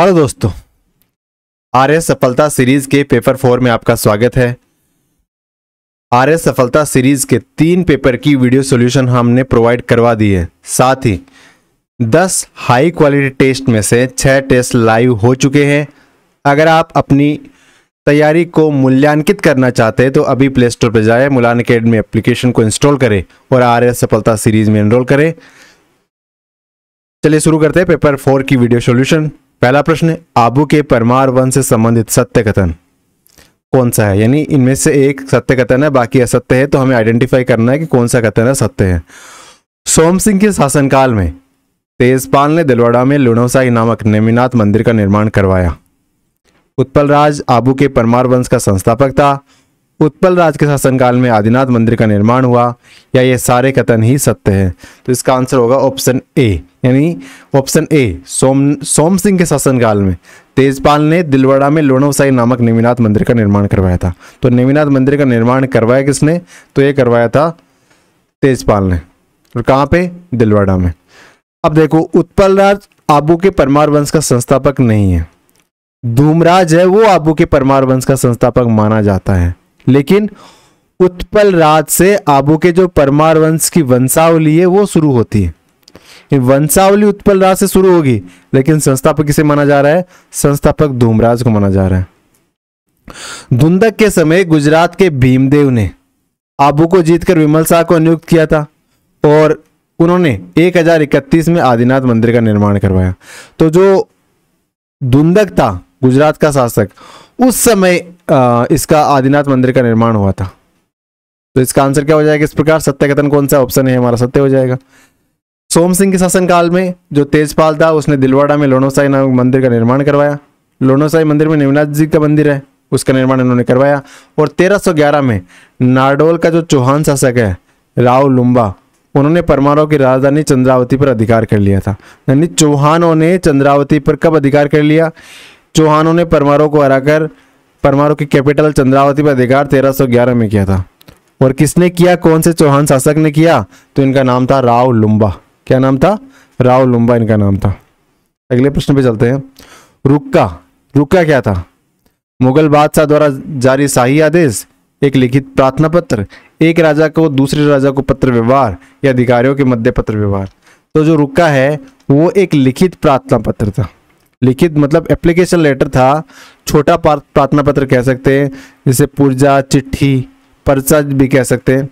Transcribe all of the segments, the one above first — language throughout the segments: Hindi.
हेलो दोस्तों आर एस सफलता सीरीज के पेपर फोर में आपका स्वागत है आर एस सफलता सीरीज के तीन पेपर की वीडियो सॉल्यूशन हमने प्रोवाइड करवा दी है साथ ही दस हाई क्वालिटी टेस्ट में से छह टेस्ट लाइव हो चुके हैं अगर आप अपनी तैयारी को मूल्यांकित करना चाहते हैं तो अभी प्ले स्टोर पर जाए मुलान अकेडमी एप्लीकेशन को इंस्टॉल करें और आर एस सफलता सीरीज में एनरोल करें चलिए शुरू करते हैं पेपर फोर की वीडियो सोल्यूशन पहला प्रश्न आबू के परमार वंश से संबंधित सत्य कथन कौन सा है यानी इनमें से एक सत्य कथन है बाकी असत्य है तो हमें आइडेंटिफाई करना है कि कौन सा कथन है सत्य है सोम सिंह के शासनकाल में तेजपाल ने दिलवाड़ा में लुणोसाई नामक नेमिनाथ मंदिर का निर्माण करवाया उत्पल राज आबू के परमार वंश का संस्थापक था उत्पल राज के शासनकाल में आदिनाथ मंदिर का निर्माण हुआ या ये सारे कथन ही सत्य हैं तो इसका आंसर होगा ऑप्शन ए यानी ऑप्शन ए सोम सोम सिंह के शासनकाल में तेजपाल ने दिलवाड़ा में लोणोसाई नामक नेमीनाथ मंदिर का निर्माण करवाया था तो नेमीनाथ मंदिर का निर्माण करवाया किसने तो ये करवाया था तेजपाल ने और कहाँ पे दिलवाड़ा में अब देखो उत्पल राज आबू के परमार वंश का संस्थापक नहीं है धूमराज है वो आबू के परमार वंश का संस्थापक माना जाता है लेकिन उत्पल राज से आबू के जो परमार वंश की वंशावली है वो शुरू होती है वंशावली उत्पल राज से शुरू होगी लेकिन संस्थापक किसे माना जा रहा है संस्थापक धूमराज को माना जा रहा है धुंधक के समय गुजरात के भीमदेव ने आबू को जीतकर विमल शाह को नियुक्त किया था और उन्होंने एक में आदिनाथ मंदिर का निर्माण करवाया तो जो धुंधक था गुजरात का शासक उस समय इसका आदिनाथ मंदिर का निर्माण हुआ था तो इसका आंसर क्या हो जाएगा इस प्रकार सत्य कथन कौन सा ऑप्शन है हमारा सत्य हो जाएगा सोम सिंह के शासनकाल में जो तेजपाल था उसने दिलवाड़ा में लोनोसाई नामक मंदिर का निर्माण करवाया लोनोसाई मंदिर में निवनाथ जी का मंदिर है उसका निर्माण इन्होंने करवाया और 1311 में नारडोल का जो चौहान शासक है राव लुम्बा उन्होंने परमारों की राजधानी चंद्रावती पर अधिकार कर लिया था यानी चौहानों ने चंद्रावती पर कब अधिकार कर लिया चौहानों ने परमारों को हराकर परमाणु की कैपिटल चंद्रावती पर अधिकार 1311 में किया था और किसने किया कौन से चौहान शासक ने किया तो इनका नाम था राव लुम्बा क्या नाम था राव लुम्बा इनका नाम था अगले प्रश्न पे चलते हैं रुक्का रुक्का क्या था मुगल बादशाह द्वारा जारी शाही आदेश एक लिखित प्रार्थना पत्र एक राजा को दूसरे राजा को पत्र व्यवहार या अधिकारियों के मध्य पत्र व्यवहार तो जो रुक्का है वो एक लिखित प्रार्थना पत्र था लिखित मतलब एप्लीकेशन लेटर था छोटा प्रार्थना पत्र कह सकते हैं जैसे पुर्जा चिट्ठी पर्चा भी कह सकते हैं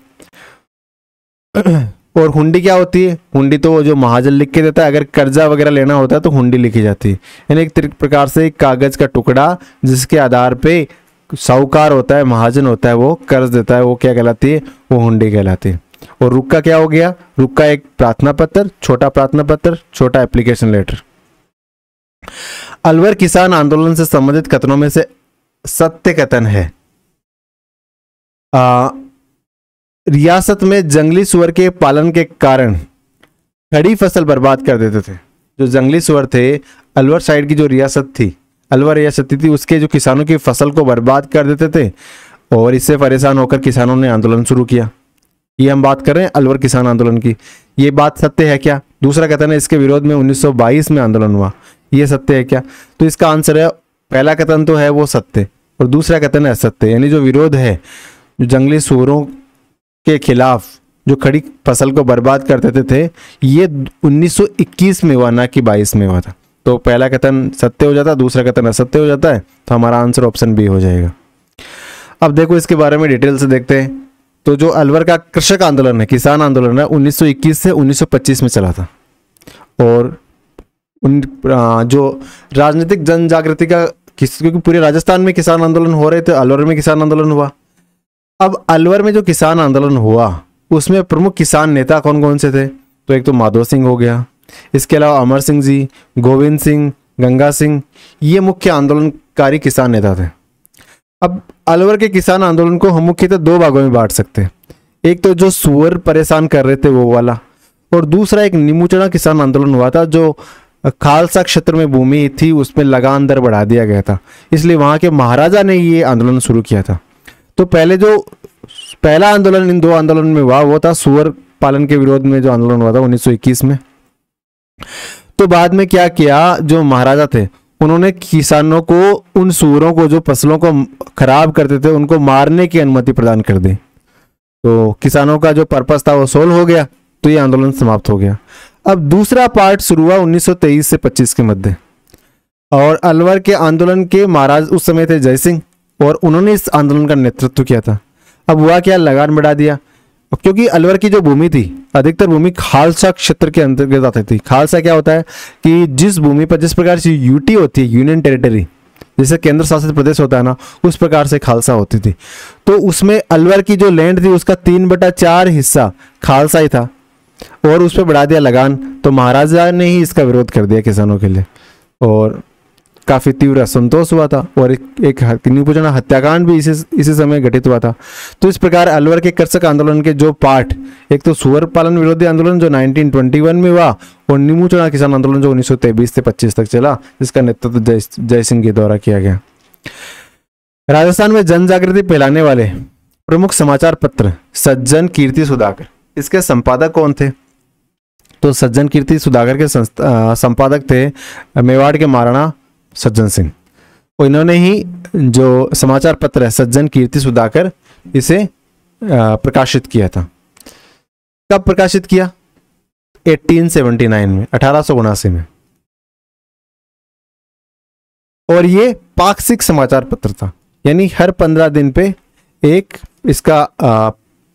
और हुंडी क्या होती है हुंडी तो जो महाजन लिख के देता है अगर कर्जा वगैरह लेना होता है तो हुंडी लिखी जाती है यानी एक प्रकार से एक कागज का टुकड़ा जिसके आधार पे साहूकार होता है महाजन होता है वो कर्ज देता है वो क्या कहलाती है वो हुंडी कहलाती है और रुक का क्या हो गया रुक का एक प्रार्थना पत्र छोटा प्रार्थना पत्र छोटा एप्लीकेशन लेटर अलवर किसान आंदोलन से संबंधित कथनों में से सत्य कथन है आ, रियासत में जंगली सुअर के पालन के कारण खड़ी फसल बर्बाद कर देते थे जो जंगली सुअर थे अलवर साइड की जो रियासत थी अलवर रियासत थी उसके जो किसानों की फसल को बर्बाद कर देते थे और इससे परेशान होकर किसानों ने आंदोलन शुरू किया ये हम बात कर रहे हैं अलवर किसान आंदोलन की ये बात सत्य है क्या दूसरा कथन है इसके विरोध में 1922 में आंदोलन हुआ ये सत्य है क्या तो इसका आंसर है पहला कथन तो है वो सत्य और दूसरा कथन है असत्य यानी जो विरोध है जो जंगली सूरों के खिलाफ जो खड़ी फसल को बर्बाद कर देते थे ये 1921 में हुआ ना कि 22 में हुआ था तो पहला कथन सत्य हो जाता दूसरा कथन असत्य हो जाता है तो हमारा आंसर ऑप्शन बी हो जाएगा अब देखो इसके बारे में डिटेल से देखते हैं तो जो अलवर का कृषक आंदोलन है किसान आंदोलन है 1921 से 1925 में चला था और उन जो राजनीतिक जन जागृति का किस क्योंकि पूरे राजस्थान में किसान आंदोलन हो रहे थे अलवर में किसान आंदोलन हुआ अब अलवर में जो किसान आंदोलन हुआ उसमें प्रमुख किसान नेता कौन कौन से थे तो एक तो माधव सिंह हो गया इसके अलावा अमर सिंह जी गोविंद सिंह गंगा सिंह ये मुख्य आंदोलनकारी किसान नेता थे अब अलवर के किसान आंदोलन को हम मुख्यतः दो भागों में बांट सकते हैं एक तो जो सुअर परेशान कर रहे थे वो वाला और दूसरा एक नीमूचड़ा किसान आंदोलन हुआ था जो खालसा क्षेत्र में भूमि थी उसमें लगान दर बढ़ा दिया गया था इसलिए वहाँ के महाराजा ने ये आंदोलन शुरू किया था तो पहले जो पहला आंदोलन इन दो आंदोलन में हुआ वो था सुअर पालन के विरोध में जो आंदोलन हुआ था 1921 में तो बाद में क्या किया जो महाराजा थे उन्होंने किसानों को उन सुअरों को जो फसलों को खराब करते थे उनको मारने की अनुमति प्रदान कर दी तो किसानों का जो पर्पज था वो सोल्व हो गया तो ये आंदोलन समाप्त हो गया अब दूसरा पार्ट शुरू हुआ 1923 से 25 के मध्य और अलवर के आंदोलन के महाराज उस समय थे जयसिंह और उन्होंने इस आंदोलन का नेतृत्व किया था अब हुआ क्या लगान बढ़ा दिया क्योंकि अलवर की जो भूमि थी अधिकतर भूमि खालसा क्षेत्र के अंतर्गत आती थी खालसा क्या होता है कि जिस भूमि पर जिस प्रकार से यूटी होती है यूनियन टेरिटरी जैसे केंद्र शासित प्रदेश होता है ना उस प्रकार से खालसा होती थी तो उसमें अलवर की जो लैंड थी उसका तीन बटा चार हिस्सा खालसा ही था और उस पर बढ़ा दिया लगान तो महाराजा ने ही इसका विरोध कर दिया किसानों के लिए और काफ़ी तीव्र असंतोष हुआ था और एक एक हत्याकांड भी इसी इसी समय घटित हुआ था तो इस प्रकार अलवर के कृषक आंदोलन के जो पार्ट एक तो सुअर पालन विरोधी आंदोलन जो 1921 में हुआ और नीमूचना किसान आंदोलन जो उन्नीस से 25 तक चला जिसका नेतृत्व जयसिंह जय सिंह के द्वारा किया गया राजस्थान में जन फैलाने वाले प्रमुख समाचार पत्र सज्जन कीर्ति सुधाकर इसके संपादक कौन थे तो सज्जन कीर्ति सुधाकर के संपादक थे मेवाड़ के महाराणा सज्जन सिंह और तो इन्होंने ही जो समाचार पत्र है सज्जन कीर्ति सुधाकर इसे प्रकाशित किया था कब प्रकाशित किया 1879 में अठारह में और ये पाक्षिक समाचार पत्र था यानी हर पंद्रह दिन पे एक इसका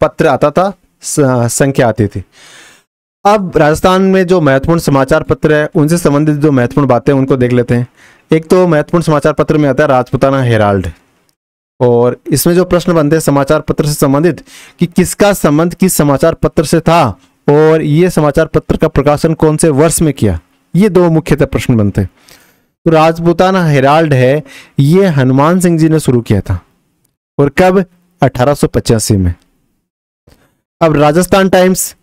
पत्र आता था संख्या आती थी अब राजस्थान में जो महत्वपूर्ण समाचार पत्र है उनसे संबंधित जो महत्वपूर्ण बातें उनको देख लेते हैं एक तो महत्वपूर्ण समाचार पत्र में आता है राजपुताना हेराल्ड और इसमें जो प्रश्न बनते हैं समाचार पत्र से संबंधित कि किसका संबंध किस समाचार पत्र से था और ये समाचार पत्र का प्रकाशन कौन से वर्ष में किया ये दो मुख्यतः प्रश्न बनते हैं तो राजपुताना हेराल्ड है ये हनुमान सिंह जी ने शुरू किया था और कब अठारह में अब राजस्थान टाइम्स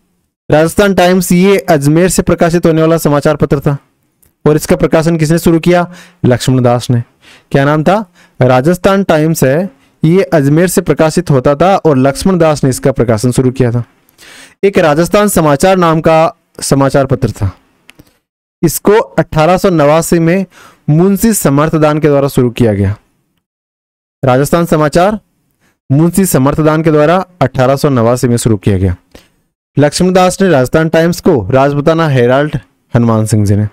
राजस्थान टाइम्स ये अजमेर से प्रकाशित होने वाला समाचार पत्र था और इसका प्रकाशन किसने शुरू किया लक्ष्मण दास ने क्या नाम था राजस्थान टाइम्स है ये अजमेर से प्रकाशित होता था और लक्ष्मण दास ने इसका प्रकाशन शुरू किया था एक राजस्थान समाचार नाम का समाचार पत्र था इसको अठारह में मुंशी समर्थदान के द्वारा शुरू किया गया राजस्थान समाचार मुंशी दान के द्वारा अठारह में शुरू किया गया लक्ष्मणदास ने राजस्थान टाइम्स को राजपुताना हेराल्ड हनुमान सिंह जी ने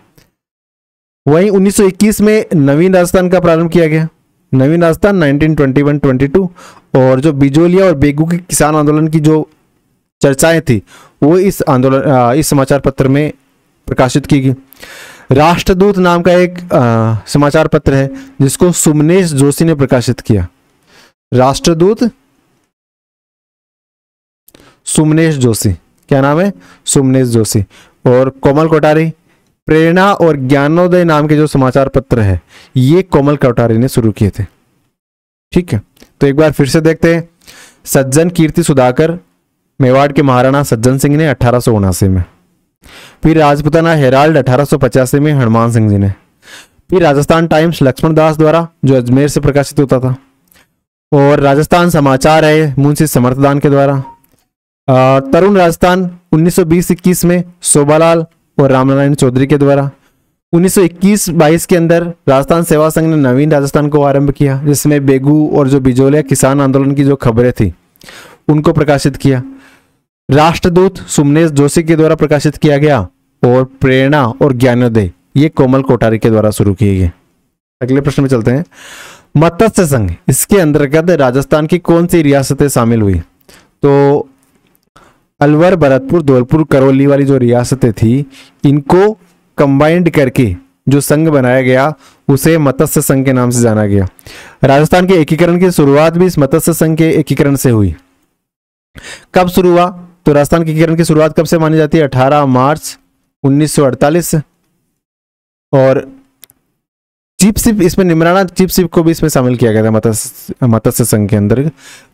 वहीं 1921 में नवीन राजस्थान का प्रारंभ किया गया नवीन राजस्थान 1921-22 और जो बिजोलिया और बेगू के किसान आंदोलन की जो चर्चाएं थी वो इस आंदोलन इस समाचार पत्र में प्रकाशित की गई राष्ट्रदूत नाम का एक आ, समाचार पत्र है जिसको सुमनेश जोशी ने प्रकाशित किया राष्ट्रदूत सुमनेश जोशी क्या नाम है सुमनेश जोशी और कोमल कोटारी प्रेरणा और ज्ञानोदय नाम के जो समाचार पत्र है ये कोमल कोटारी ने शुरू किए थे ठीक है तो एक बार फिर से देखते हैं सज्जन कीर्ति सुधाकर मेवाड़ के महाराणा सज्जन सिंह ने अठारह में फिर राजपुताना हेराल्ड अठारह में हनुमान सिंह जी ने फिर राजस्थान टाइम्स लक्ष्मण दास द्वारा जो अजमेर से प्रकाशित होता था और राजस्थान समाचार है मुंशी समर्थदान के द्वारा तरुण राजस्थान 1920-21 में शोभालाल और रामनारायण चौधरी के द्वारा 1921-22 के अंदर राजस्थान सेवा संघ ने नवीन राजस्थान को आरंभ किया जिसमें बेगू और जो बिजोलिया किसान आंदोलन की जो खबरें थी उनको प्रकाशित किया राष्ट्रदूत सुमनेश जोशी के द्वारा प्रकाशित किया गया और प्रेरणा और ज्ञानोदय ये कोमल कोटारी के द्वारा शुरू किए गए अगले प्रश्न में चलते हैं मत्स्य संघ इसके अंतर्गत राजस्थान की कौन सी रियासतें शामिल हुई तो अलवर भरतपुर धौलपुर करौली वाली जो रियासतें थी इनको कंबाइंड करके जो संघ बनाया गया उसे मत्स्य संघ के नाम से जाना गया राजस्थान के एकीकरण की शुरुआत भी इस मत्स्य संघ के एकीकरण से हुई कब शुरू हुआ तो राजस्थान के एकीकरण की शुरुआत कब से मानी जाती है 18 मार्च 1948 और चीप सिप इसमें निमराना चीप सिप को भी इसमें शामिल किया गया था मत्स्य मत्स्य संघ के अंदर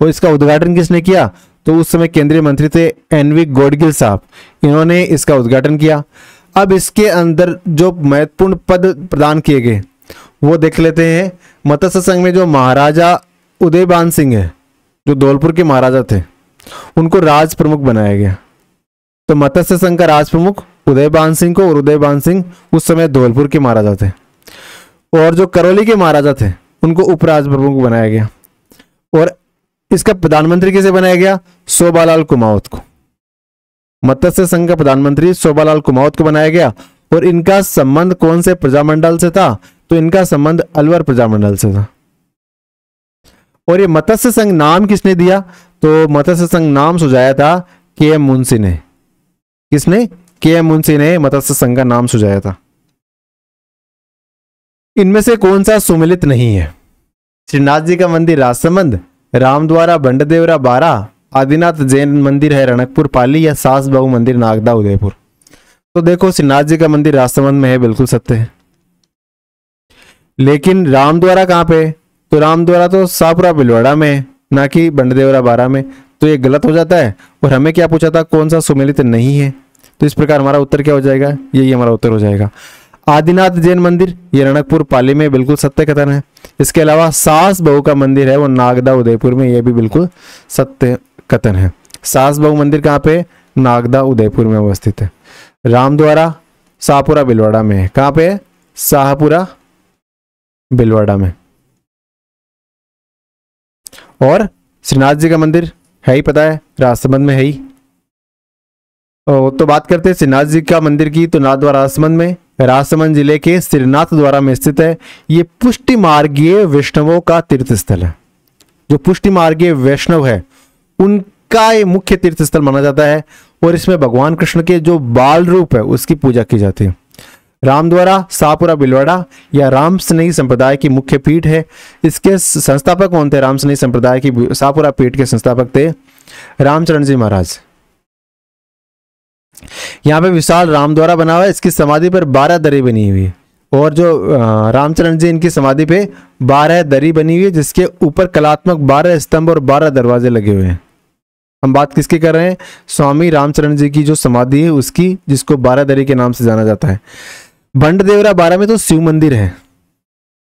और इसका उद्घाटन किसने किया तो उस समय केंद्रीय मंत्री थे एनवी गोडगिल साहब इन्होंने इसका उद्घाटन किया अब इसके अंदर जो महत्वपूर्ण पद प्रदान किए गए वो देख लेते हैं मत्स्य संघ में जो महाराजा उदयबान सिंह है जो धौलपुर के महाराजा थे उनको राज प्रमुख बनाया गया तो मत्स्य संघ का राज प्रमुख उदयबान सिंह को और उदयबान सिंह उस समय धौलपुर के महाराजा थे और जो करौली के महाराजा थे उनको उपराज प्रमुख बनाया गया और इसका प्रधानमंत्री किसे बनाया गया शोभालाल कुमावत को मत्स्य संघ का प्रधानमंत्री शोभालाल कुमावत को बनाया गया और इनका संबंध कौन से प्रजामंडल से था तो इनका संबंध अलवर प्रजामंडल से था और ये मत्स्य संघ नाम किसने दिया तो मत्स्य संघ नाम सुझाया था के एम मुंशी ने किसने के एम मुंशी ने मत्स्य संघ का नाम सुझाया था इनमें से कौन सा सुमिलित नहीं है श्रीनाथ जी का मंदिर राजसमंद राम द्वारा बंडदेवरा बारा आदिनाथ जैन मंदिर है रणकपुर पाली या सास बहु मंदिर नागदा उदयपुर तो देखो श्रीनाथ जी का मंदिर राजसमंद में है बिल्कुल सत्य है लेकिन राम द्वारा कहाँ पे तो राम द्वारा तो सापुरा बिलवाड़ा में है ना कि बंडदेवरा बारा में तो ये गलत हो जाता है और हमें क्या पूछा था कौन सा सुमिलित नहीं है तो इस प्रकार हमारा उत्तर क्या हो जाएगा यही हमारा उत्तर हो जाएगा आदिनाथ जैन मंदिर ये रणकपुर पाली में बिल्कुल सत्य कथन है इसके अलावा सास बहू का मंदिर है वो नागदा उदयपुर में ये भी बिल्कुल सत्य कथन है सास बहू मंदिर कहाँ पे नागदा उदयपुर में अवस्थित है राम द्वारा शाहपुरा बिलवाड़ा में है कहाँ पे शाहपुरा बिलवाड़ा में और श्रीनाथ जी का मंदिर है ही पता है राजसमंद में है ही तो बात करते हैं श्रीनाथ जी का मंदिर की तो नाथ द्वारा राजसमंद में राजसमंद जिले के सिरनाथ द्वारा में स्थित है ये पुष्टि मार्गीय वैष्णवों का तीर्थ स्थल है जो पुष्टि मार्गीय वैष्णव है उनका ये मुख्य तीर्थ स्थल माना जाता है और इसमें भगवान कृष्ण के जो बाल रूप है उसकी पूजा की जाती है राम द्वारा सापुरा बिलवाड़ा या राम स्नेही संप्रदाय की मुख्य पीठ है इसके संस्थापक कौन थे राम स्नेही संप्रदाय की सापुरा पीठ के संस्थापक थे रामचरण जी महाराज यहाँ पे विशाल राम द्वारा बना हुआ है इसकी समाधि पर बारह दरी बनी हुई है और जो रामचरण जी इनकी समाधि पे बारह दरी बनी हुई है जिसके ऊपर कलात्मक बारह स्तंभ और बारह दरवाजे लगे हुए हैं हम बात किसकी कर रहे हैं स्वामी रामचरण जी की जो समाधि है उसकी जिसको बारह दरी के नाम से जाना जाता है भंड देवरा बारह में तो शिव मंदिर है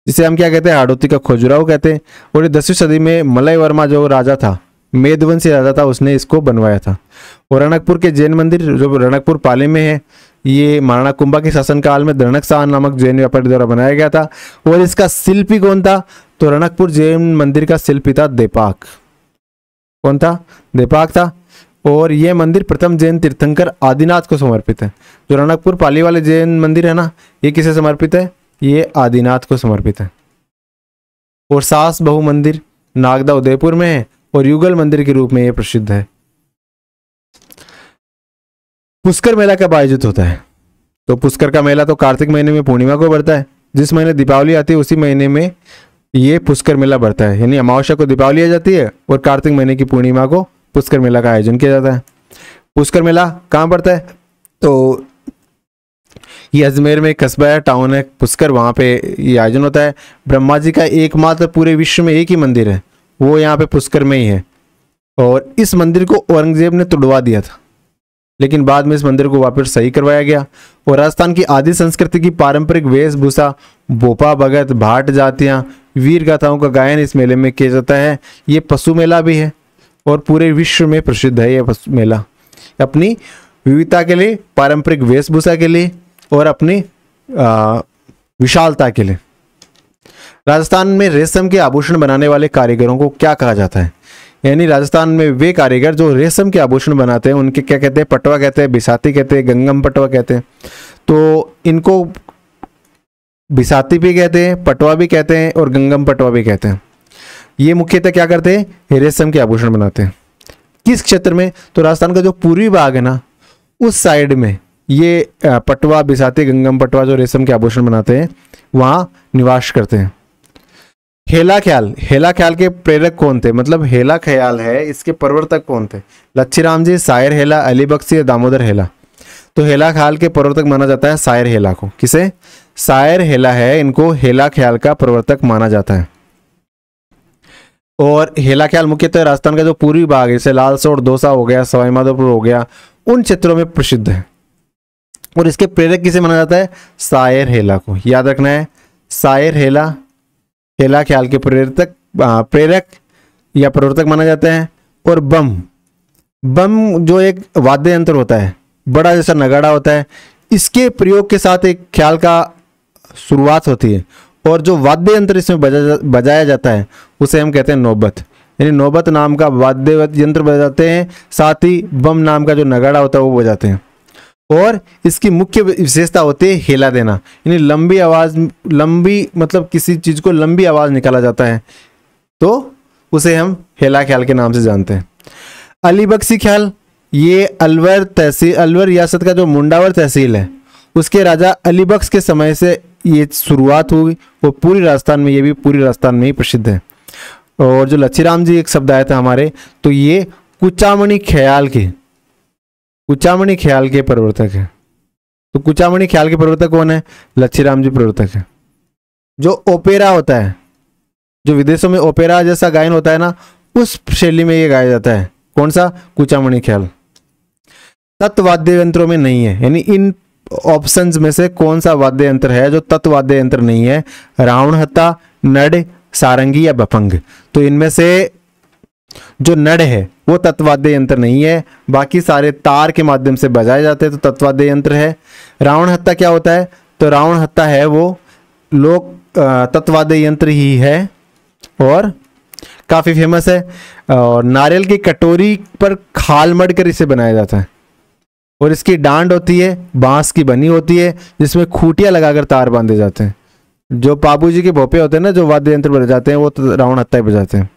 जिसे हम क्या कहते हैं हाड़ोती का खोजुराव कहते हैं और दसवीं सदी में मलय वर्मा जो राजा था मेधवंश राजा था उसने इसको बनवाया था और रणकपुर के जैन मंदिर जो रणकपुर पाले में है ये महाराणा कुंभा के शासनकाल में दरणक शाह नामक जैन व्यापारी द्वारा बनाया गया था और इसका शिल्पी कौन था तो रणकपुर जैन मंदिर का शिल्पी था देपाक कौन था देपाक था और ये मंदिर प्रथम जैन तीर्थंकर आदिनाथ को समर्पित है जो रणकपुर पाली वाले जैन मंदिर है ना ये किसे समर्पित है ये आदिनाथ को समर्पित है और सास बहु मंदिर नागदा उदयपुर में है और युगल मंदिर के रूप में यह प्रसिद्ध है पुष्कर मेला कब आयोजित होता है तो पुष्कर का मेला तो कार्तिक महीने में पूर्णिमा को बढ़ता है जिस महीने दीपावली आती है उसी महीने में ये पुष्कर मेला बढ़ता है यानी अमावस्या को दीपावली आ जाती है और कार्तिक महीने की पूर्णिमा को पुष्कर मेला का आयोजन किया जाता है पुष्कर मेला कहाँ पड़ता है तो ये अजमेर में कस्बा है टाउन है पुष्कर वहाँ पे ये आयोजन होता है ब्रह्मा जी का एकमात्र पूरे विश्व में एक ही मंदिर है वो यहाँ पे पुष्कर में ही है और इस मंदिर को औरंगजेब ने तुड़वा दिया था लेकिन बाद में इस मंदिर को वापस सही करवाया गया और राजस्थान की आदि संस्कृति की पारंपरिक वेशभूषा भोपा भगत भाट जातियाँ वीर गाथाओं का गायन इस मेले में किया जाता है ये पशु मेला भी है और पूरे विश्व में प्रसिद्ध है यह पशु मेला अपनी विविधता के लिए पारंपरिक वेशभूषा के लिए और अपनी विशालता के लिए राजस्थान में रेशम के आभूषण बनाने वाले कारीगरों को क्या कहा जाता है यानी राजस्थान में वे कारीगर जो रेशम के आभूषण बनाते हैं उनके क्या कहते हैं पटवा कहते हैं बिसाती कहते हैं गंगम पटवा कहते हैं तो इनको बिसाती भी कहते हैं पटवा भी कहते हैं और गंगम पटवा भी कहते हैं ये मुख्यतः क्या करते हैं रेशम के आभूषण बनाते हैं किस क्षेत्र में तो राजस्थान का जो पूर्वी भाग है ना उस साइड में ये पटवा बिसाती गंगम पटवा जो रेशम के आभूषण बनाते हैं वहाँ निवास करते हैं हेला ख्याल हेला ख्याल के प्रेरक कौन थे मतलब हेला ख्याल है इसके प्रवर्तक कौन थे लच्छीराम जी सायर हेला अली बख्शी या दामोदर हेला तो हेला ख्याल के प्रवर्तक माना जाता है सायर हेला को किसे सायर हेला है इनको हेला ख्याल का प्रवर्तक माना जाता है और हेला ख्याल मुख्यतः राजस्थान का जो पूर्वी भाग है जैसे लालसोट दौसा हो गया सवाईमाधोपुर हो गया उन क्षेत्रों में प्रसिद्ध है और इसके प्रेरक किसे माना जाता है सायर हेला को याद रखना है सायर हेला हेला ख्याल के प्रेरक प्रेरक या प्रवर्तक माना जाता है और बम बम जो एक वाद्य यंत्र होता है बड़ा जैसा नगाड़ा होता है इसके प्रयोग के साथ एक ख्याल का शुरुआत होती है और जो वाद्य यंत्र इसमें बजा बजाया जाता है उसे हम कहते हैं नौबत यानी नौबत नाम का वाद्य यंत्र बजाते हैं साथ ही बम नाम का जो नगाड़ा होता है वो बजाते हैं और इसकी मुख्य विशेषता होती है हेला देना यानी लंबी आवाज़ लंबी मतलब किसी चीज़ को लंबी आवाज़ निकाला जाता है तो उसे हम हेला ख्याल के नाम से जानते हैं अली ख्याल ये अलवर तहसील अलवर रियासत का जो मुंडावर तहसील है उसके राजा अली के समय से ये शुरुआत हुई वो पूरी राजस्थान में ये भी पूरी राजस्थान में ही प्रसिद्ध है और जो लच्छीराम जी एक शब्द आया था हमारे तो ये कुचामणि ख्याल के कुचामणि ख्याल के प्रवर्तक है तो कुचामणि ख्याल के प्रवर्तक कौन है लच्छीराम जी प्रवर्तक है जो ओपेरा होता है जो विदेशों में ओपेरा जैसा गायन होता है ना उस शैली में ये गाया जाता है कौन सा कुचामणि ख्याल तत्वाद्य यंत्रों में नहीं है यानी इन ऑप्शंस में से कौन सा वाद्य यंत्र है जो तत्वाद्य यंत्र नहीं है रावण हत्ता नड सारंगी या बफंग तो इनमें से जो नड़ है वो तत्वाद्य यंत्र नहीं है बाकी सारे तार के माध्यम से बजाए जाते हैं तो तत्वाद्य यंत्र है रावण हत्ता क्या होता है तो रावण हत्ता है वो लोक तत्वाद्य यंत्र ही है और काफ़ी फेमस है और नारियल की कटोरी पर खाल मढ़ कर इसे बनाया जाता है और इसकी डांड होती है बांस की बनी होती है जिसमें खूटिया लगाकर तार बांधे जाते हैं जो बाबू जी के भोपे होते हैं ना जो वाद्य यंत्र बजाते हैं वो तो रावण हत्या बजाते हैं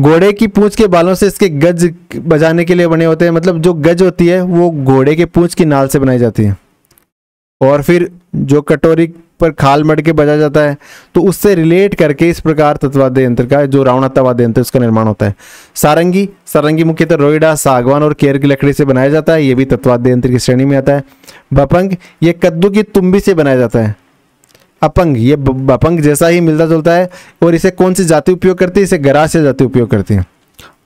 घोड़े की पूंछ के बालों से इसके गज बजाने के लिए बने होते हैं मतलब जो गज होती है वो घोड़े के पूंछ की नाल से बनाई जाती है और फिर जो कटोरी पर खाल मड़ के बजा जाता है तो उससे रिलेट करके इस प्रकार तत्वाद्य यंत्र का जो रावण तत्वादय यंत्र उसका निर्माण होता है सारंगी सारंगी मुख्यतः रोइडा सागवान और केयर की लकड़ी से बनाया जाता है ये भी तत्वाद्य यंत्र की श्रेणी में आता है बपंग ये कद्दू की तुम्बी से बनाया जाता है अपंग ये अपंग जैसा ही मिलता जुलता है और इसे कौन सी जाति उपयोग करती है इसे से जाति उपयोग करती है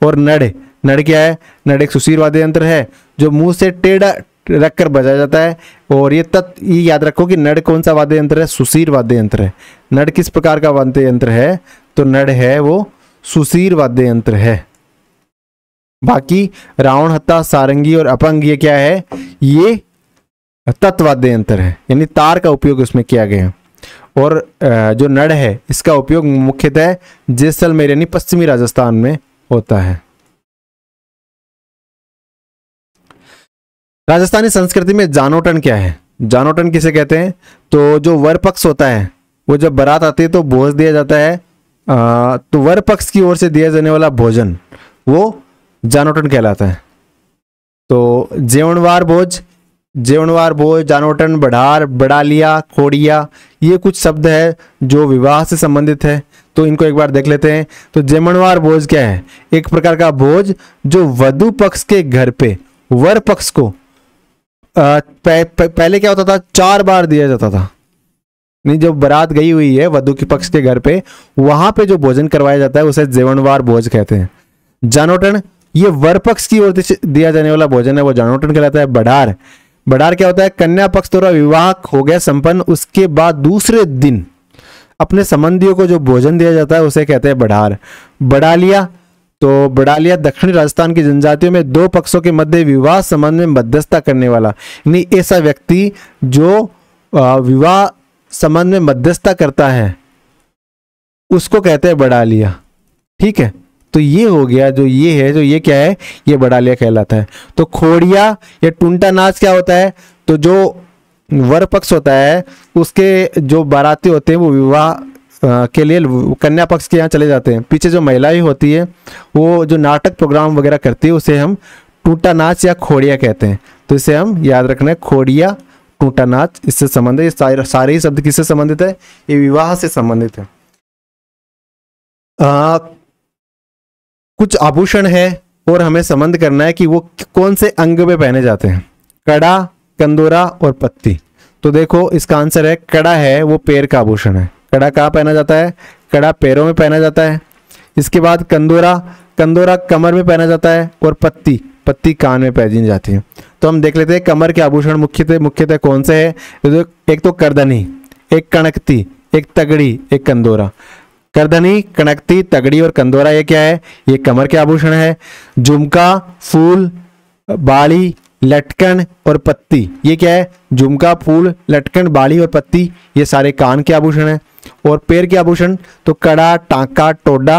और नड़ नड़ क्या है नड़ एक वाद्य यंत्र है जो मुंह से टेढ़ा रख कर बजाया जाता है और ये तत् ये याद रखो कि नड़ कौन सा वाद्य यंत्र है सुशीर वाद्य यंत्र है नड़ किस प्रकार का वाद्य यंत्र है तो नड़ है वो सुशीर वाद्य यंत्र है बाकी रावण हत्ता सारंगी और अपंग ये क्या है ये तत्वाद्य यंत्र है यानी तार का उपयोग उसमें किया गया है और जो नड़ है इसका उपयोग मुख्यतः जैसलमेर यानी पश्चिमी राजस्थान में होता है राजस्थानी संस्कृति में जानोटन क्या है जानोटन किसे कहते हैं तो जो वर पक्ष होता है वो जब बारात आती है तो भोज दिया जाता है आ, तो वर पक्ष की ओर से दिया जाने वाला भोजन वो जानोटन कहलाता है तो जेवनवार भोज जेवनवार भोज जानवटन बढ़ार बड़ालिया खोड़िया ये कुछ शब्द है जो विवाह से संबंधित है तो इनको एक बार देख लेते हैं तो जेवनवार भोज क्या है एक प्रकार का भोज जो वधु पक्ष के घर पे वर पक्ष को आ, पह, पहले क्या होता था चार बार दिया जाता था नहीं जब बारात गई हुई है वधु के पक्ष के घर पे वहां पे जो भोजन करवाया जाता है उसे जेवनवार भोज कहते हैं जानोटन ये वर पक्ष की ओर से दिया जाने वाला भोजन है वो जानोटन कहलाता है बढ़ार बडार क्या होता है कन्या पक्ष द्वारा विवाह हो गया संपन्न उसके बाद दूसरे दिन अपने संबंधियों को जो भोजन दिया जाता है उसे कहते हैं बढार बडालिया तो बडालिया दक्षिणी राजस्थान की जनजातियों में दो पक्षों के मध्य विवाह संबंध में मध्यस्थता करने वाला यानी ऐसा व्यक्ति जो विवाह संबंध में मध्यस्थता करता है उसको कहते हैं बडालिया ठीक है तो ये हो गया जो ये है जो ये क्या है ये बडालिया कहलाता है तो खोड़िया या टूंटा नाच क्या होता है तो जो वर पक्ष होता है उसके जो बाराती होते हैं वो विवाह के लिए कन्या पक्ष के यहाँ चले जाते हैं पीछे जो महिलाएं होती है वो जो नाटक प्रोग्राम वगैरह करती है उसे हम टूटा नाच या खोड़िया कहते हैं तो इसे हम याद रखना है खोड़िया टूटा नाच इससे संबंधित ये सारे ही शब्द किससे संबंधित है ये विवाह से संबंधित है आ, कुछ आभूषण है और हमें संबंध करना है कि वो कौन से अंग में पहने जाते हैं कड़ा कंदोरा और पत्ती तो देखो इसका आंसर है कड़ा है वो पैर का आभूषण है कड़ा कहाँ पहना जाता है कड़ा पैरों में पहना जाता है इसके बाद कंदोरा कंदोरा कमर में पहना जाता है और पत्ती पत्ती कान में पहनी जाती है तो हम देख लेते हैं कमर के आभूषण मुख्यतः मुख्यतः कौन से है एक तो करदनी एक कणकती एक तगड़ी एक कंदोरा करदनी कनकती तगड़ी और कंदोरा ये क्या है ये कमर के आभूषण है झुमका फूल बाली लटकन और पत्ती ये क्या है झुमका फूल लटकन बाली और पत्ती ये सारे कान के आभूषण है और पैर के आभूषण तो कड़ा टांका टोडा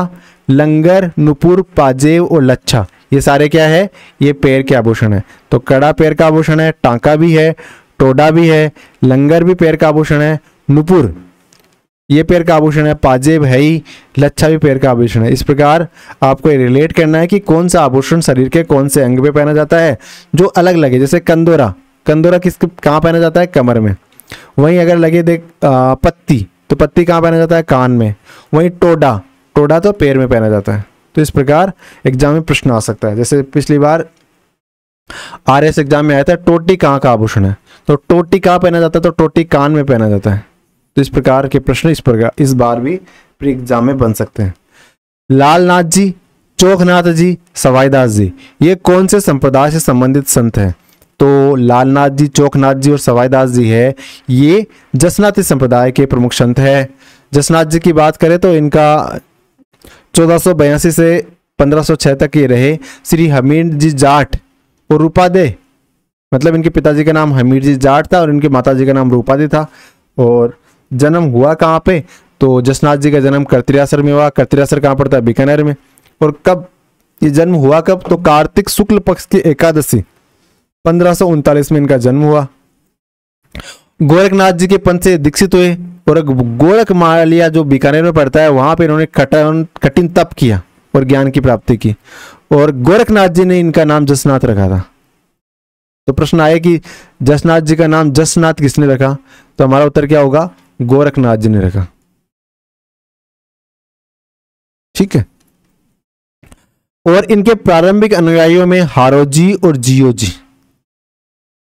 लंगर नुपुर पाजेव और लच्छा ये सारे क्या है ये पैर के आभूषण है तो कड़ा पैर का आभूषण है टांका भी है टोडा भी है लंगर भी पैर का आभूषण है नुपुर ये पैर का आभूषण है पाजेब है ही लच्छा भी पैर का आभूषण है इस प्रकार आपको ये रिलेट करना है कि कौन सा आभूषण शरीर के कौन से अंग पे पहना जाता है जो अलग लगे जैसे कंदोरा कंदोरा किस कहाँ पहना जाता है कमर में वहीं अगर लगे देख पत्ती तो पत्ती कहाँ पहना जाता है कान में वहीं टोडा टोडा तो पैर में पहना जाता है तो इस प्रकार एग्जाम में प्रश्न आ सकता है जैसे पिछली बार आर एग्जाम में आया था टोटी कहाँ का आभूषण है तो टोटी कहाँ पहना जाता है तो टोटी कान में पहना जाता है तो इस प्रकार के प्रश्न इस प्रकार इस बार भी प्री एग्जाम में बन सकते हैं लालनाथ जी चोखनाथ जी सवाईदास जी ये कौन से संप्रदाय से संबंधित संत हैं तो लालनाथ जी चोखनाथ जी और सवाईदास जी है ये जसनाथी संप्रदाय के प्रमुख संत है जसनाथ जी की बात करें तो इनका चौदह से 1506 तक ये रहे श्री हमीर जी जाट और रूपादे मतलब इनके पिताजी का नाम हमीर जी जाट था और इनके माताजी का नाम रूपादे था और जन्म हुआ कहाँ पे तो जसनाथ जी का जन्म कर्तरासर में हुआ कर्तरासर कहाँ पड़ता है बीकानेर में और कब ये जन्म हुआ कब तो कार्तिक शुक्ल पक्ष की एकादशी पंद्रह में इनका जन्म हुआ गोरखनाथ जी के पंथ से दीक्षित हुए और गोरख मालिया जो बीकानेर में पड़ता है वहां पे इन्होंने कठिन कठिन तप किया और ज्ञान की प्राप्ति की और गोरखनाथ जी ने इनका नाम जसनाथ रखा था तो प्रश्न आया कि जसनाथ जी का नाम जसनाथ किसने रखा तो हमारा उत्तर क्या होगा गोरखनाथ जी ने रखा ठीक है और इनके प्रारंभिक अनुयायियों में हारोजी और जियोजी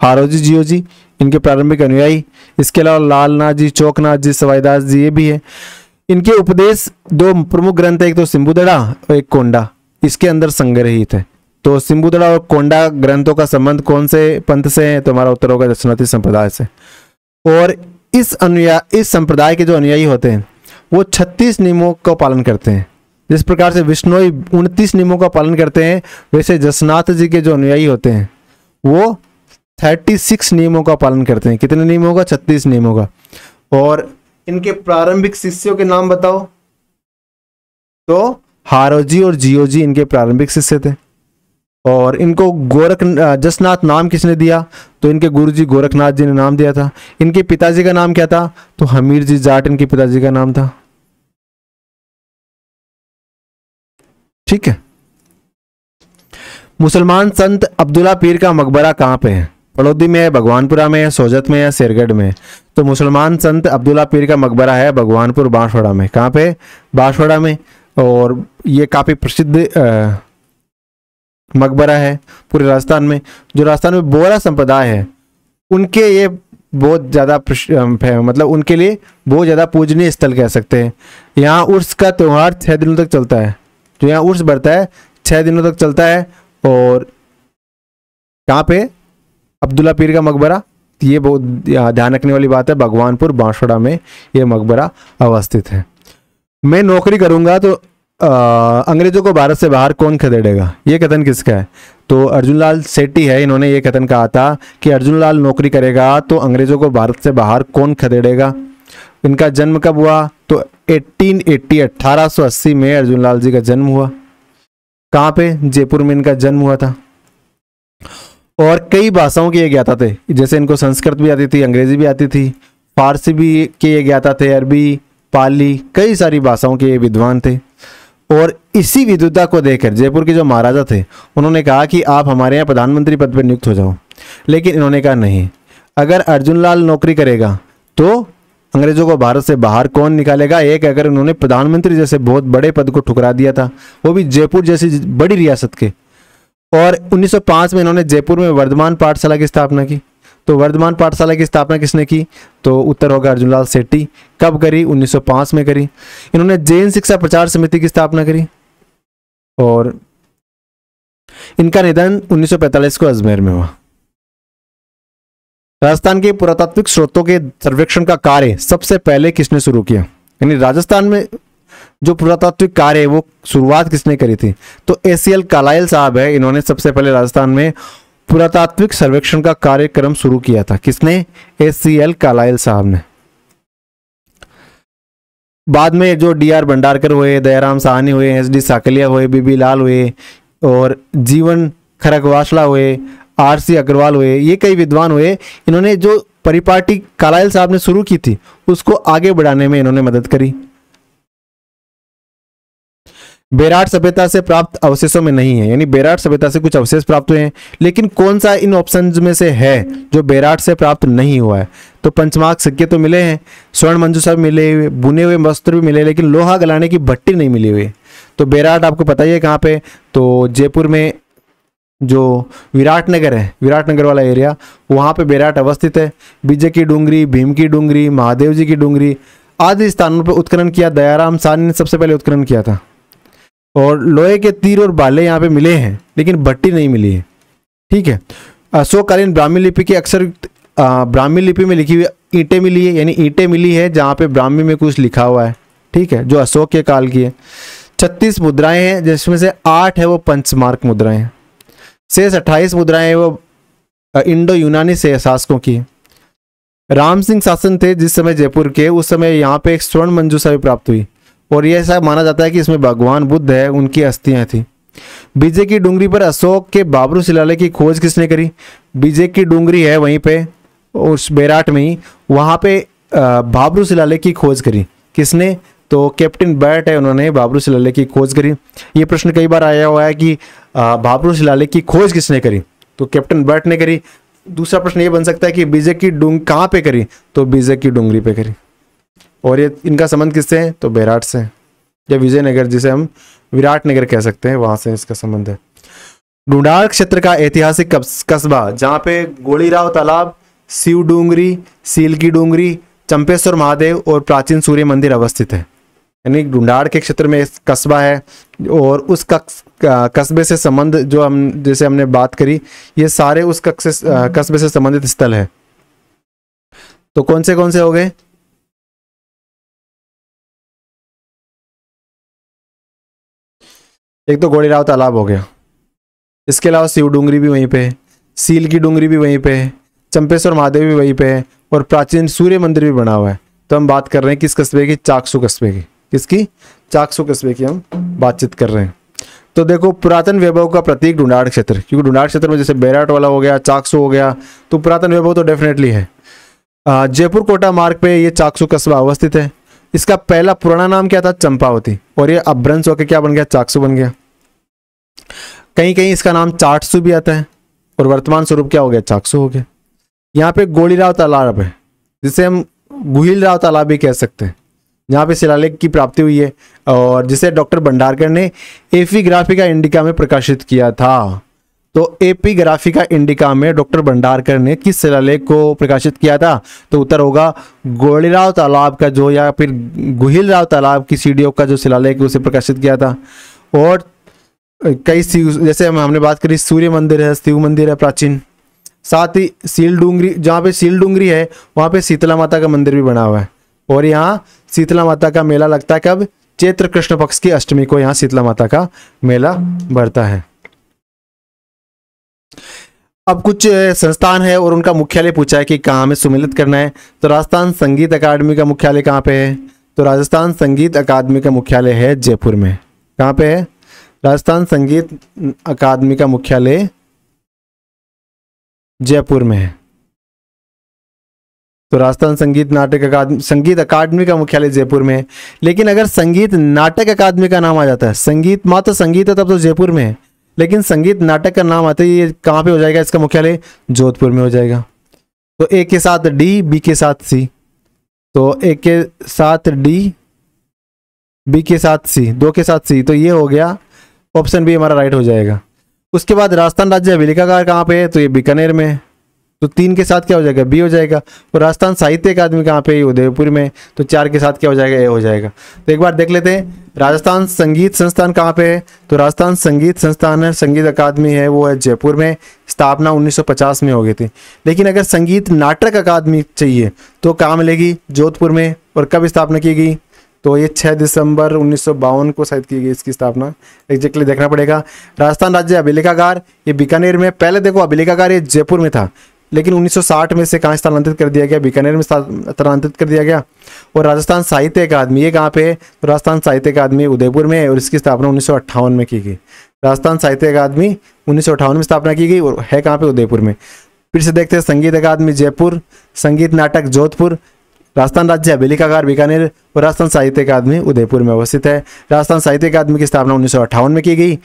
हारोजी जियोजी इनके प्रारंभिक अनुयायी इसके अलावा लालनाथ जी चौकनाथ जी सवाईदास जी ये भी है इनके उपदेश दो प्रमुख ग्रंथ है एक तो सिंबुदड़ा और एक कोंडा इसके अंदर संग्रहित है तो सिंबुदड़ा और कोंडा ग्रंथों का संबंध कौन से पंथ से है तो हमारा उत्तर होगा दक्षिणार्थी संप्रदाय से और इस अनुया इस संप्रदाय के जो अनुयायी होते हैं वो छत्तीस नियमों का पालन करते हैं जिस प्रकार से विष्णोई उनतीस नियमों का पालन करते हैं वैसे जसनाथ जी के जो अनुयायी होते हैं वो थर्टी सिक्स नियमों का पालन करते हैं कितने नियमों का छत्तीस नियमों का और इनके प्रारंभिक शिष्यों के नाम बताओ तो हारोजी और जियोजी इनके प्रारंभिक शिष्य थे और इनको गोरख जसनाथ नाम किसने दिया तो इनके गुरुजी गोरखनाथ जी ने नाम दिया था इनके पिताजी का नाम क्या था तो हमीर जी जाट इनके पिताजी का नाम था ठीक है मुसलमान संत अब्दुल्ला पीर का मकबरा कहाँ पे है पड़ोदी में है भगवानपुरा में है सोजत में है शेरगढ़ में तो मुसलमान संत अब्दुल्ला पीर का मकबरा है भगवानपुर बांसवाड़ा में कहाँ पे बांसवाड़ा में और ये काफ़ी प्रसिद्ध मकबरा है पूरे राजस्थान में जो राजस्थान में बोरा संप्रदाय है उनके ये बहुत ज़्यादा मतलब उनके लिए बहुत ज़्यादा पूजनीय स्थल कह सकते हैं यहाँ उर्स का त्यौहार छः दिनों तक चलता है जो यहाँ उर्स बढ़ता है छः दिनों तक चलता है और यहाँ पे अब्दुल्ला पीर का मकबरा ये बहुत ध्यान रखने वाली बात है भगवानपुर बांसवाड़ा में ये मकबरा अवस्थित है मैं नौकरी करूँगा तो अंग्रेजों को भारत से बाहर कौन खदेड़ेगा ये कथन किसका है तो अर्जुन लाल सेट्टी है इन्होंने ये कथन कहा था कि अर्जुन लाल नौकरी करेगा तो अंग्रेजों को भारत से बाहर कौन खदेड़ेगा इनका जन्म कब हुआ तो 1880 एट्टी में अर्जुन लाल जी का जन्म हुआ कहाँ पे जयपुर में इनका जन्म हुआ था और कई भाषाओं के ये ज्ञाता थे जैसे इनको संस्कृत भी आती थी अंग्रेजी भी आती थी फारसी भी के ये ज्ञाता थे अरबी पाली कई सारी भाषाओं के ये विद्वान थे और इसी विद्युता को देखकर जयपुर के जो महाराजा थे उन्होंने कहा कि आप हमारे यहाँ प्रधानमंत्री पद पर नियुक्त हो जाओ लेकिन इन्होंने कहा नहीं अगर अर्जुन लाल नौकरी करेगा तो अंग्रेजों को भारत से बाहर कौन निकालेगा एक अगर उन्होंने प्रधानमंत्री जैसे बहुत बड़े पद को ठुकरा दिया था वो भी जयपुर जैसी बड़ी रियासत के और 1905 में इन्होंने जयपुर में वर्धमान पाठशाला की स्थापना की तो वर्धमान पाठशाला की स्थापना किसने की तो उत्तर होगा अर्जुनलाल सेट्टी कब करी 1905 में करी इन्होंने जैन शिक्षा प्रचार समिति की स्थापना करी और इनका निधन 1945 को अजमेर में हुआ राजस्थान के पुरातात्विक स्रोतों के सर्वेक्षण का कार्य सबसे पहले किसने शुरू किया यानी राजस्थान में जो पुरातात्विक कार्य वो शुरुआत किसने करी थी तो एसीएल कालायल साहब है इन्होंने सबसे पहले राजस्थान में पुरातात्विक सर्वेक्षण का कार्यक्रम शुरू किया था किसने एस सी एल कालायल साहब ने बाद में जो डी आर भंडारकर हुए दयाराम साहनी हुए एस डी साकलिया हुए बीबी लाल हुए और जीवन खरकवासला हुए आर सी अग्रवाल हुए ये कई विद्वान हुए इन्होंने जो परिपाटी कालायल साहब ने शुरू की थी उसको आगे बढ़ाने में इन्होंने मदद करी बेराट सभ्यता से प्राप्त अवशेषों में नहीं है यानी बेराट सभ्यता से कुछ अवशेष प्राप्त हुए हैं लेकिन कौन सा इन ऑप्शन में से है जो बेराट से प्राप्त नहीं हुआ है तो पंचमार्ग सिक्के तो मिले हैं स्वर्ण मंजूसा मिले हुए बुने हुए वस्त्र भी मिले लेकिन लोहा गलाने की भट्टी नहीं मिली हुई तो बेराट आपको पता ही है कहाँ पे तो जयपुर में जो विराट नगर है विराट नगर वाला एरिया वहाँ पे बेराट अवस्थित है विजय की डूंगरी भीम की डूंगरी महादेव जी की डूंगरी आदि स्थानों पर उत्खनन किया दयाराम शाह ने सबसे पहले उत्खनन किया था और लोहे के तीर और बाले यहाँ पे मिले हैं लेकिन भट्टी नहीं मिली है ठीक है अशोककालीन ब्राह्मी लिपि के अक्सर ब्राह्मी लिपि में लिखी हुई ईंटें मिली है यानी ईंटें मिली है जहाँ पे ब्राह्मी में कुछ लिखा हुआ है ठीक है जो अशोक के काल की है छत्तीस मुद्राएं हैं जिसमें से आठ है वो पंचमार्क मुद्राएं हैं शेष अट्ठाईस मुद्राएं वो इंडो यूनानी से शासकों की राम सिंह शासन थे जिस समय जयपुर के उस समय यहाँ पे एक स्वर्ण मंजूसा भी प्राप्त हुई और यह ऐसा माना जाता है कि इसमें भगवान बुद्ध है उनकी अस्थियाँ थी बीजे की डूंगरी पर अशोक के बाबरू शिलाले की खोज किसने करी बीजे की डूंगरी है वहीं पे उस बैराट में ही वहाँ पे बाबरू शिलाले की खोज करी किसने तो कैप्टन बैट है उन्होंने बाबरू शिलाले की खोज करी ये प्रश्न कई बार आया हुआ है कि बाबरू शिलाले की खोज किसने करी तो कैप्टन बैट ने करी दूसरा प्रश्न ये बन सकता है कि बीजे की डूंग कहाँ पे करी तो बीजे की डूंगरी पे करी और ये इनका संबंध किससे है तो बैराट से या विजयनगर जिसे हम विराट नगर कह सकते हैं वहां से इसका संबंध है डूडार क्षेत्र का ऐतिहासिक कस्बा जहाँ पे गोलीराव तालाब शिव डूंगरी सील की डूंगरी चंपेश्वर महादेव और प्राचीन सूर्य मंदिर अवस्थित है यानी डुंडार के क्षेत्र में एक कस्बा है और उस कक्ष कस्बे से संबंध जो हम जैसे हमने बात करी ये सारे उस कक्ष से कस्बे से संबंधित स्थल है तो कौन से कौन से हो गए एक तो गोड़ीराव तालाब हो गया इसके अलावा शिव डूंगरी भी वहीं पे है सील की डूंगरी भी वहीं पे है चंपेश्वर महादेव भी वहीं पे है और प्राचीन सूर्य मंदिर भी बना हुआ है तो हम बात कर रहे हैं किस कस्बे की चाकसू कस्बे की किसकी चाकसू कस्बे की हम बातचीत कर रहे हैं तो देखो पुरातन वैभव का प्रतीक डुंडार क्षेत्र क्योंकि डुंडार क्षेत्र में जैसे बैराट वाला हो गया चाकसू हो गया तो पुरातन वैभव तो डेफिनेटली है जयपुर कोटा मार्ग पे ये चाकसू कस्बा अवस्थित है इसका पहला पुराना नाम क्या था चंपावती और ये अभ्रंश होकर क्या बन गया चाकसू बन गया कहीं कहीं इसका नाम चाटसू भी आता है और वर्तमान स्वरूप क्या हो गया चाकसू हो गया यहाँ पे गोलीराव तालाब है जिसे हम गुहिल राव तालाब भी कह सकते हैं जहाँ पे शिलालेख की प्राप्ति हुई है और जिसे डॉक्टर भंडारकर ने एफीग्राफिका इंडिका में प्रकाशित किया था तो का इंडिका में डॉक्टर भंडारकर ने किस शिलालेख को प्रकाशित किया था तो उत्तर होगा गोड़ीराव तालाब का जो या फिर गुहिल राव तालाब की सीढ़ियों का जो शिलालेख उसे प्रकाशित किया था और कई जैसे हम हमने बात करी सूर्य मंदिर है शिव मंदिर है प्राचीन साथ ही सील डूंगरी जहाँ पे सील डूंगरी है वहाँ पे शीतला माता का मंदिर भी बना हुआ है और यहाँ शीतला माता का मेला लगता है कब चैत्र कृष्ण पक्ष की अष्टमी को यहाँ शीतला माता का मेला बढ़ता है अब कुछ संस्थान है और उनका मुख्यालय पूछा है कि कहाँ हमें सुमिलित करना है तो राजस्थान संगीत अकादमी का मुख्यालय कहाँ पे है तो राजस्थान संगीत अकादमी का मुख्यालय है जयपुर में कहाँ पे है राजस्थान संगीत अकादमी का मुख्यालय जयपुर में है तो राजस्थान संगीत नाटक अकादमी संगीत अकादमी का मुख्यालय जयपुर में है लेकिन अगर संगीत नाटक अकादमी का नाम आ जाता है संगीत मात्र संगीत है तब तो जयपुर में है लेकिन संगीत नाटक का नाम आते ही ये कहाँ पे हो जाएगा इसका मुख्यालय जोधपुर में हो जाएगा तो ए के साथ डी बी के साथ सी तो ए के साथ डी बी के साथ सी दो के साथ सी तो ये हो गया ऑप्शन बी हमारा राइट हो जाएगा उसके बाद राजस्थान राज्य अभिलेखागार कहाँ पे है तो ये बीकानेर में है तो तीन के साथ क्या हो जाएगा बी हो जाएगा और राजस्थान साहित्य अकादमी कहाँ पे उदयपुर में तो चार के साथ क्या हो जाएगा ए हो जाएगा तो एक बार देख लेते हैं राजस्थान संगीत संस्थान कहाँ पे है तो राजस्थान संगीत संस्थान है संगीत अकादमी है वो है जयपुर में स्थापना 1950 में हो गई थी लेकिन अगर संगीत नाटक अकादमी चाहिए तो कहाँ मिलेगी जोधपुर में और कब स्थापना की गई तो ये 6 दिसंबर उन्नीस को शायद की गई इसकी स्थापना एग्जैक्टली देखना पड़ेगा राजस्थान राज्य अभिलेखागार ये बीकानेर में पहले देखो अभिलेखागार ये जयपुर में था लेकिन 1960 में से कहाँ स्थानांतरित कर दिया गया बीकानेर में स्थानांतरित कर दिया गया और राजस्थान साहित्य अकादमी ये कहाँ पे है तो राजस्थान साहित्य अकादमी उदयपुर में और इसकी स्थापना उन्नीस में की गई राजस्थान साहित्य अकादमी उन्नीस में स्थापना की गई और है कहाँ पे उदयपुर में फिर से देखते हैं संगीत अकादमी जयपुर संगीत नाटक जोधपुर राजस्थान राज्य का बीकानेर और राजस्थान साहित्य अकादमी उदयपुर में अवस्थित है राजस्थान साहित्य अकादमी की स्थापना उन्नीस में की गई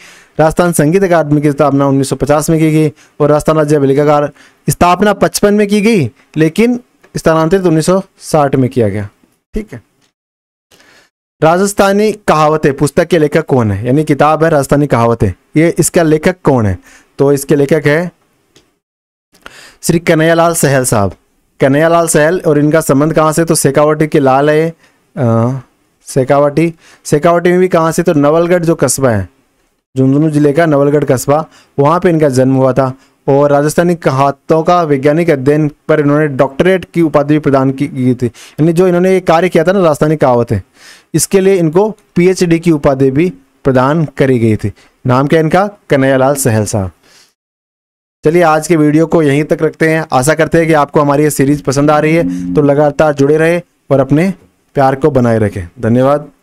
राजस्थान संगीत अकादमी की स्थापना 1950 में की गई और राजस्थान राज्य बेलिकागार स्थापना पचपन में की गई लेकिन स्थानांतरित उन्नीस में किया गया ठीक है राजस्थानी कहावतें पुस्तक के लेखक कौन है यानी किताब है राजस्थानी कहावतें ये इसका लेखक कौन है तो इसके लेखक है श्री कन्हैयालाल सहल साहब कन्हैयालाल सहल और इनका संबंध कहाँ से तो शेखावटी के लाल है शेखावटी सेकावटी में भी कहाँ से तो नवलगढ़ जो कस्बा है झुंझुनू जिले का नवलगढ़ कस्बा वहाँ पे इनका जन्म हुआ था और राजस्थानी कहातों का वैज्ञानिक अध्ययन पर इन्होंने डॉक्टरेट की उपाधि प्रदान की गई थी यानी जो इन्होंने ये कार्य किया था ना राजस्थानी कहावतें इसके लिए इनको पीएचडी की उपाधि भी प्रदान करी गई थी नाम क्या इनका कन्हैयालाल सहल साहब चलिए आज के वीडियो को यहीं तक रखते हैं आशा करते हैं कि आपको हमारी ये सीरीज पसंद आ रही है तो लगातार जुड़े रहे और अपने प्यार को बनाए रखें धन्यवाद